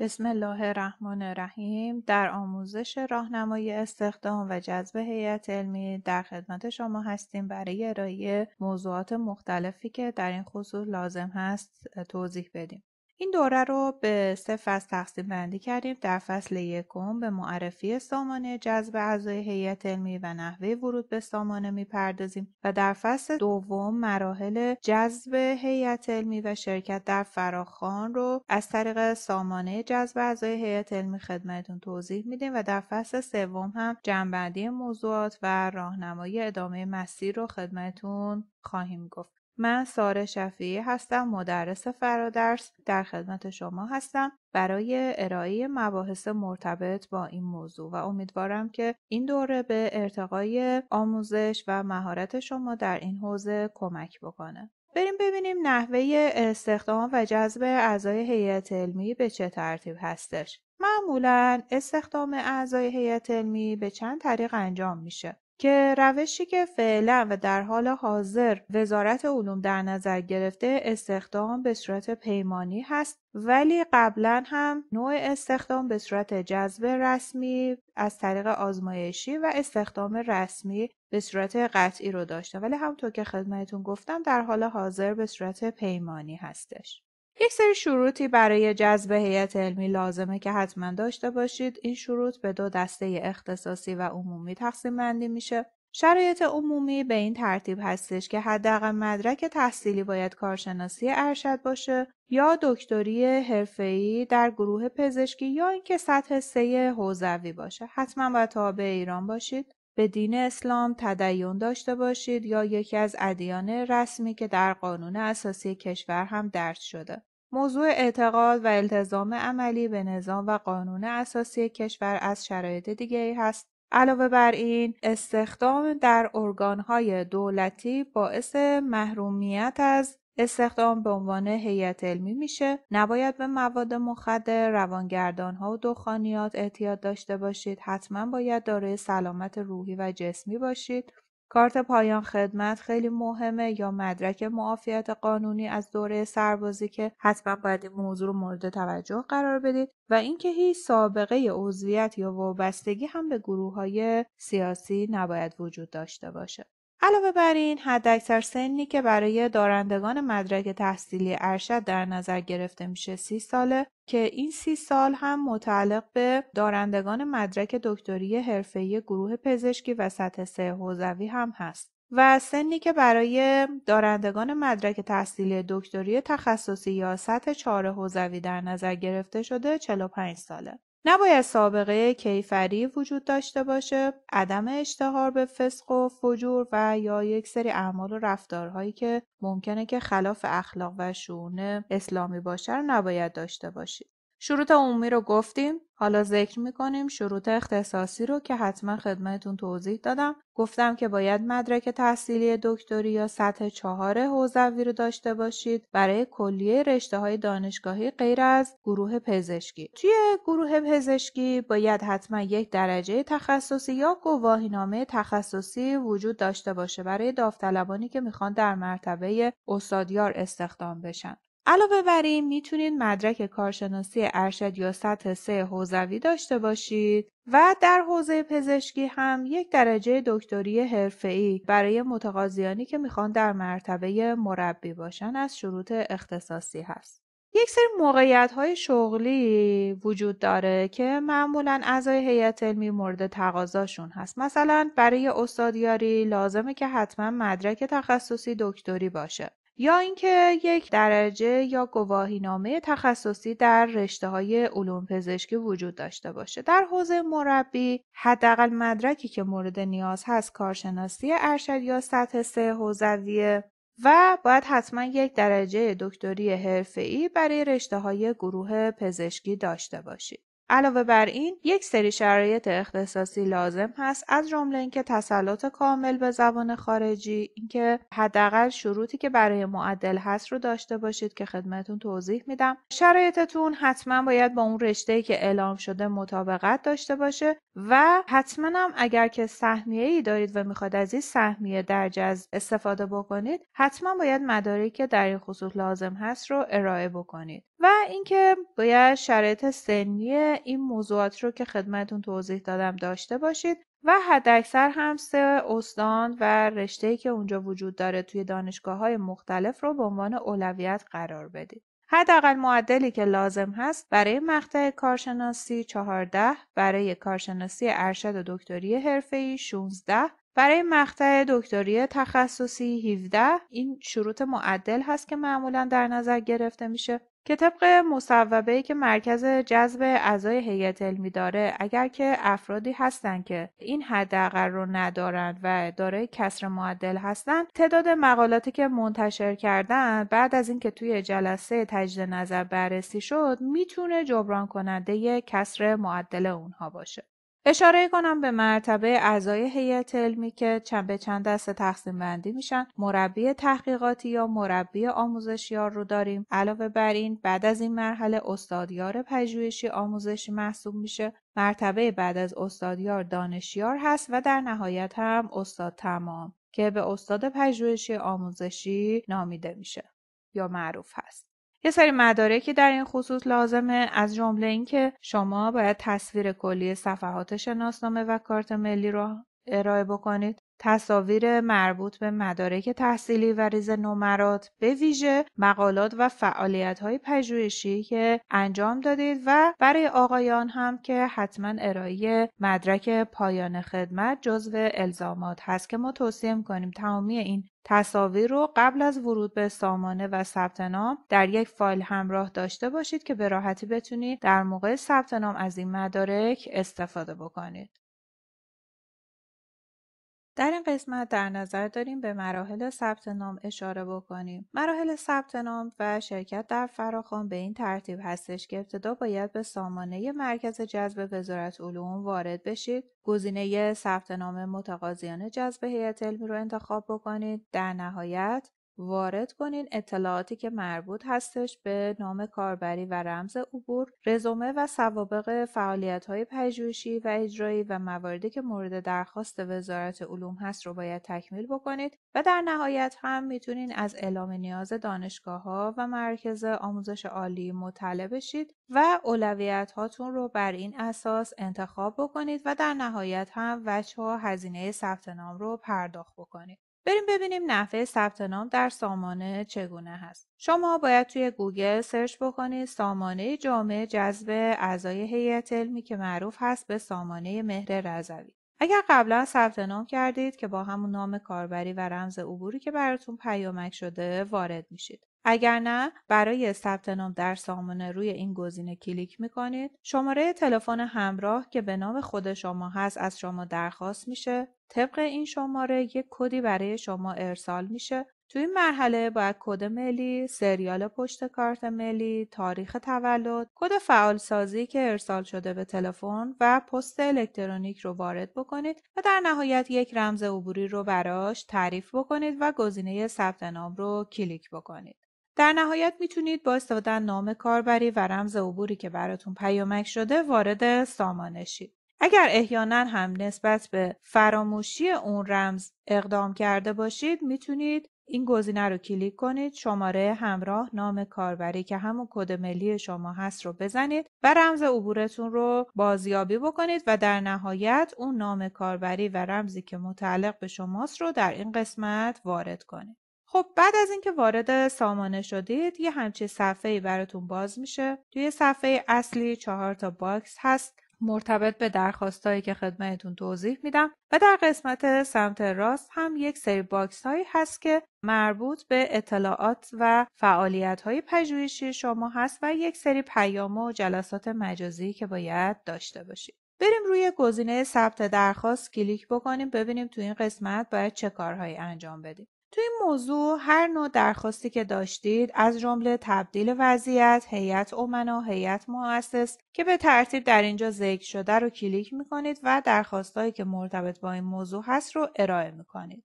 بسم الله الرحمن الرحیم در آموزش راهنمای استخدام و جذب هیئت علمی در خدمت شما هستیم برای ارائه موضوعات مختلفی که در این خصوص لازم هست توضیح بدیم این دوره رو به سه فصل تقسیم بندی کردیم در فصل یکم به معرفی سامانه جذب اعضای هیئت علمی و نحوه ورود به سامانه میپردازیم و در فصل دوم مراحل جذب هیئت علمی و شرکت در فراخان رو از طریق سامانه جذب اعضای هیئت علمی خدمتتون توضیح میدیم و در فصل سوم هم جنبندی موضوعات و راهنمایی ادامه مسیر رو خدمتون خواهیم گفت من ساره شفیه هستم مدرس فرادرس در خدمت شما هستم برای ارائه مباحث مرتبط با این موضوع و امیدوارم که این دوره به ارتقای آموزش و مهارت شما در این حوزه کمک بکنه. بریم ببینیم نحوه استخدام و جذب اعضای هیئت علمی به چه ترتیب هستش. معمولا استخدام اعضای هیئت علمی به چند طریق انجام میشه. که روشی که فعلا و در حال حاضر وزارت علوم در نظر گرفته استخدام به صورت پیمانی هست ولی قبلا هم نوع استخدام به صورت جذب رسمی از طریق آزمایشی و استخدام رسمی به صورت قطعی رو داشته ولی همونطور که خدمتون گفتم در حال حاضر به صورت پیمانی هستش. یک سری شروطی برای جذب هیئت علمی لازمه که حتما داشته باشید این شروط به دو دسته اختصاصی و عمومی تقسیم بندی میشه شرایط عمومی به این ترتیب هستش که حداقل مدرک تحصیلی باید کارشناسی ارشد باشه یا دکتری حرفه‌ای در گروه پزشکی یا اینکه سطح سه حوزوی باشه حتما باید تابع ایران باشید به دین اسلام تدین داشته باشید یا یکی از ادیان رسمی که در قانون اساسی کشور هم درج شده. موضوع اعتقاد و التزام عملی به نظام و قانون اساسی کشور از شرایط ای هست علاوه بر این استخدام در ارگانهای دولتی باعث محرومیت از استخدام به عنوان هیئت علمی میشه نباید به مواد مخدر ها و دخانیات اعتیاد داشته باشید حتما باید دارای سلامت روحی و جسمی باشید کارت پایان خدمت خیلی مهمه یا مدرک معافیت قانونی از دوره سربازی که حتما باید این موضوع رو مورد توجه قرار بدید و اینکه هیچ سابقه عضویت یا وابستگی هم به گروه های سیاسی نباید وجود داشته باشه. علاوه بر این حداکثر سنی که برای دارندگان مدرک تحصیلی ارشد در نظر گرفته میشه سی ساله که این سی سال هم متعلق به دارندگان مدرک دکتری حرفه‌ای گروه پزشکی و سطح سه حوزوی هم هست و سنی که برای دارندگان مدرک تحصیلی دکتری تخصصی یا سطح چهار حوزوی در نظر گرفته شده 45 ساله نباید سابقه کیفری وجود داشته باشه عدم اشتهار به فسق و فجور و یا یک سری اعمال و رفتارهایی که ممکنه که خلاف اخلاق و شعون اسلامی باشه رو نباید داشته باشید شروط عمومی رو گفتیم حالا ذکر میکنیم شروط اختصاصی رو که حتما خدمتون توضیح دادم گفتم که باید مدرک تحصیلی دکتری یا سطح چهار حوزوی رو داشته باشید برای کلیه رشته های دانشگاهی غیر از گروه پزشکی توی گروه پزشکی باید حتما یک درجه تخصصی یا گواهینامه تخصصی وجود داشته باشه برای داوطلبانی که میخوان در مرتبه استادیار استخدام بشن علاوه بر این میتونید مدرک کارشناسی ارشد یا سطح سه حوزوی داشته باشید و در حوزه پزشکی هم یک درجه دکتری حرفه‌ای برای متقاضیانی که میخوان در مرتبه مربی باشن از شروط اختصاصی هست. یک سری موقعیت های شغلی وجود داره که معمولا اعضای هیئت علمی مورد تقاضاشون هست مثلا برای استادیاری لازمه که حتما مدرک تخصصی دکتری باشه یا اینکه یک درجه یا نامه تخصصی در رشته های علوم پزشکی وجود داشته باشه در حوزه مربی حداقل مدرکی که مورد نیاز هست کارشناسی ارشد یا سطح سه حوزویه و باید حتما یک درجه دکتری حرفه‌ای برای رشته های گروه پزشکی داشته باشید. علاوه بر این یک سری شرایط اختصاصی لازم هست از جمله اینکه تسلط کامل به زبان خارجی اینکه حداقل شروطی که برای معدل هست رو داشته باشید که خدمتون توضیح میدم شرایطتون حتما باید با اون رشته که اعلام شده مطابقت داشته باشه و حتما اگر که سهمیه ای دارید و میخواد از این سهمیه در جز استفاده بکنید حتما باید مدارکی که در این خصوص لازم هست رو ارائه بکنید و اینکه باید شرایط سنی این موضوعات رو که خدمتون توضیح دادم داشته باشید و حداکثر هم سه استان و رشته‌ای که اونجا وجود داره توی دانشگاه های مختلف رو به عنوان اولویت قرار بدید. حداقل معدلی که لازم هست برای مقطع کارشناسی 14 برای کارشناسی ارشد و دکتری حرفه‌ای 16 برای مقطع دکتری تخصصی 17 این شروط معدل هست که معمولا در نظر گرفته میشه که طبق ای که مرکز جذب اعضای هیئت علمی داره اگر که افرادی هستند که این حداقل رو ندارند و دارای کسر معدل هستند تعداد مقالاتی که منتشر کردن بعد از اینکه توی جلسه تجدید نظر بررسی شد میتونه جبران کننده کسر معدل اونها باشه اشاره کنم به مرتبه اعضای هیئت علمی که چند به چند دسته تقسیم بندی میشن مربی تحقیقاتی یا مربی آموزشیار رو داریم علاوه بر این بعد از این مرحله استادیار پژوهشی آموزشی محسوب میشه مرتبه بعد از استادیار دانشیار هست و در نهایت هم استاد تمام که به استاد پژوهشی آموزشی نامیده میشه یا معروف هست یه سری مدارکی در این خصوص لازمه از جمله اینکه شما باید تصویر کلی صفحات شناسنامه و کارت ملی رو ارائه بکنید تصاویر مربوط به مدارک تحصیلی و ریز نمرات به ویژه مقالات و فعالیت های پژوهشی که انجام دادید و برای آقایان هم که حتما ارائه مدرک پایان خدمت جزو الزامات هست که ما توصیه میکنیم تمامی این تصاویر رو قبل از ورود به سامانه و ثبت نام در یک فایل همراه داشته باشید که به راحتی بتونید در موقع ثبت نام از این مدارک استفاده بکنید. در این قسمت در نظر داریم به مراحل ثبت نام اشاره بکنیم. مراحل ثبت نام و شرکت در فراخوان به این ترتیب هستش که ابتدا باید به سامانه مرکز جذب وزارت علوم وارد بشید. گزینه ثبت نام متقاضیان جذب هیئت علمی رو انتخاب بکنید. در نهایت وارد کنین اطلاعاتی که مربوط هستش به نام کاربری و رمز عبور رزومه و سوابق فعالیت های پژوهشی و اجرایی و مواردی که مورد درخواست وزارت علوم هست رو باید تکمیل بکنید و در نهایت هم میتونین از اعلام نیاز دانشگاه ها و مرکز آموزش عالی مطلع بشید و اولویت هاتون رو بر این اساس انتخاب بکنید و در نهایت هم وجه هزینه ثبت نام رو پرداخت بکنید بریم ببینیم نحوه ثبت نام در سامانه چگونه هست. شما باید توی گوگل سرچ بکنید سامانه جامعه جذب اعضای هیئت علمی که معروف هست به سامانه مهر رضوی. اگر قبلا ثبت نام کردید که با همون نام کاربری و رمز عبوری که براتون پیامک شده وارد میشید. اگر نه برای ثبت نام در سامانه روی این گزینه کلیک میکنید. شماره تلفن همراه که به نام خود شما هست از شما درخواست میشه طبق این شماره یک کدی برای شما ارسال میشه تو این مرحله باید کد ملی، سریال پشت کارت ملی، تاریخ تولد، کد فعال سازی که ارسال شده به تلفن و پست الکترونیک رو وارد بکنید و در نهایت یک رمز عبوری رو براش تعریف بکنید و گزینه ثبت نام رو کلیک بکنید. در نهایت میتونید با استفاده نام کاربری و رمز عبوری که براتون پیامک شده وارد سامانه شید. اگر احیانا هم نسبت به فراموشی اون رمز اقدام کرده باشید میتونید این گزینه رو کلیک کنید شماره همراه نام کاربری که همون کد ملی شما هست رو بزنید و رمز عبورتون رو بازیابی بکنید و در نهایت اون نام کاربری و رمزی که متعلق به شماست رو در این قسمت وارد کنید خب بعد از اینکه وارد سامانه شدید یه همچین صفحه ای براتون باز میشه توی صفحه اصلی چهار تا باکس هست مرتبط به درخواستایی که خدمتتون توضیح میدم و در قسمت سمت راست هم یک سری باکس هایی هست که مربوط به اطلاعات و فعالیت های پژوهشی شما هست و یک سری پیام و جلسات مجازی که باید داشته باشید. بریم روی گزینه ثبت درخواست کلیک بکنیم ببینیم تو این قسمت باید چه کارهایی انجام بدیم تو این موضوع هر نوع درخواستی که داشتید از جمله تبدیل وضعیت، هیئت امنا، هیئت مؤسس که به ترتیب در اینجا ذکر شده رو کلیک میکنید و درخواستهایی که مرتبط با این موضوع هست رو ارائه میکنید.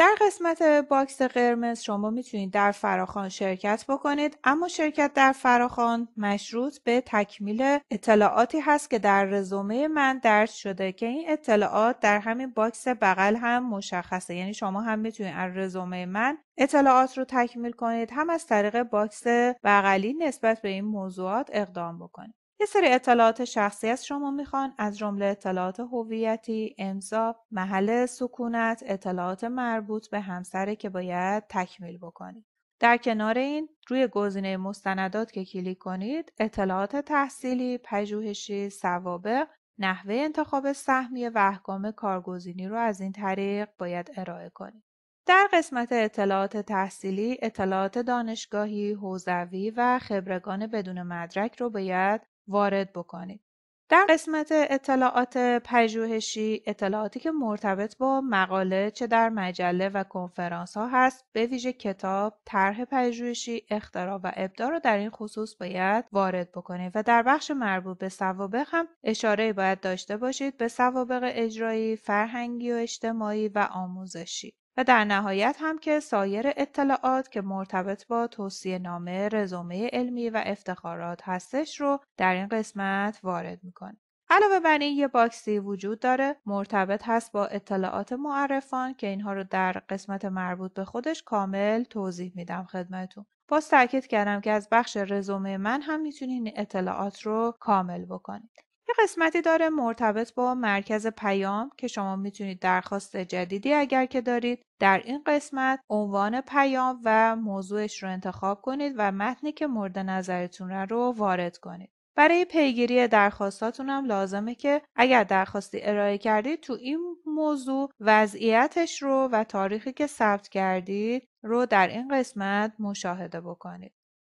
در قسمت باکس قرمز شما میتونید در فراخان شرکت بکنید اما شرکت در فراخان مشروط به تکمیل اطلاعاتی هست که در رزومه من درج شده که این اطلاعات در همین باکس بغل هم مشخصه یعنی شما هم میتونید از رزومه من اطلاعات رو تکمیل کنید هم از طریق باکس بغلی نسبت به این موضوعات اقدام بکنید یه سری اطلاعات شخصی از شما میخوان از جمله اطلاعات هویتی، امضا، محل سکونت، اطلاعات مربوط به همسره که باید تکمیل بکنید. در کنار این روی گزینه مستندات که کلیک کنید اطلاعات تحصیلی، پژوهشی، سوابق، نحوه انتخاب سهمیه و احکام کارگزینی رو از این طریق باید ارائه کنید. در قسمت اطلاعات تحصیلی، اطلاعات دانشگاهی، حوزوی و خبرگان بدون مدرک رو باید وارد بکنید. در قسمت اطلاعات پژوهشی اطلاعاتی که مرتبط با مقاله چه در مجله و کنفرانس ها هست به ویژه کتاب طرح پژوهشی اختراع و ابداع رو در این خصوص باید وارد بکنید و در بخش مربوط به سوابق هم اشاره باید داشته باشید به سوابق اجرایی فرهنگی و اجتماعی و آموزشی و در نهایت هم که سایر اطلاعات که مرتبط با توصیه نامه، رزومه علمی و افتخارات هستش رو در این قسمت وارد میکنه. علاوه بر این یه باکسی وجود داره مرتبط هست با اطلاعات معرفان که اینها رو در قسمت مربوط به خودش کامل توضیح میدم خدمتون. باز تاکید کردم که از بخش رزومه من هم میتونین اطلاعات رو کامل بکنید یه قسمتی داره مرتبط با مرکز پیام که شما میتونید درخواست جدیدی اگر که دارید در این قسمت عنوان پیام و موضوعش رو انتخاب کنید و متنی که مورد نظرتون رو وارد کنید. برای پیگیری درخواستاتون هم لازمه که اگر درخواستی ارائه کردید تو این موضوع وضعیتش رو و تاریخی که ثبت کردید رو در این قسمت مشاهده بکنید.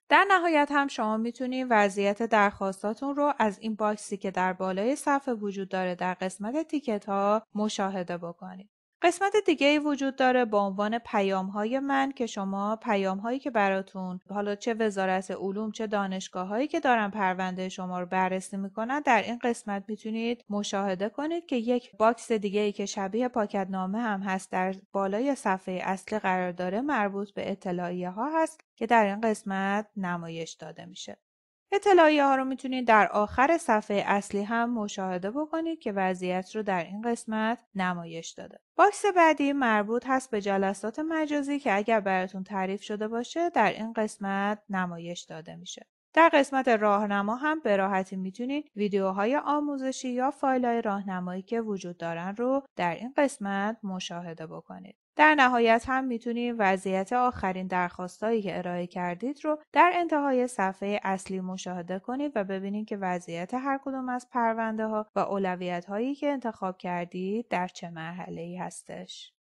در نهایت هم شما میتونید وضعیت درخواستاتون رو از این باکسی که در بالای صفحه وجود داره در قسمت تیکت ها مشاهده بکنید. قسمت دیگه ای وجود داره با عنوان پیام های من که شما پیام هایی که براتون حالا چه وزارت علوم چه دانشگاه هایی که دارن پرونده شما رو بررسی میکنن در این قسمت میتونید مشاهده کنید که یک باکس دیگه ای که شبیه پاکت نامه هم هست در بالای صفحه اصلی قرار داره مربوط به اطلاعیه ها هست که در این قسمت نمایش داده میشه اطلاعیه ها رو میتونید در آخر صفحه اصلی هم مشاهده بکنید که وضعیت رو در این قسمت نمایش داده. باکس بعدی مربوط هست به جلسات مجازی که اگر براتون تعریف شده باشه در این قسمت نمایش داده میشه. در قسمت راهنما هم به راحتی میتونید ویدیوهای آموزشی یا های راهنمایی که وجود دارن رو در این قسمت مشاهده بکنید. در نهایت هم میتونید وضعیت آخرین درخواستایی که ارائه کردید رو در انتهای صفحه اصلی مشاهده کنید و ببینید که وضعیت هر کدوم از پرونده ها و اولویت هایی که انتخاب کردید در چه مرحله ای هستش.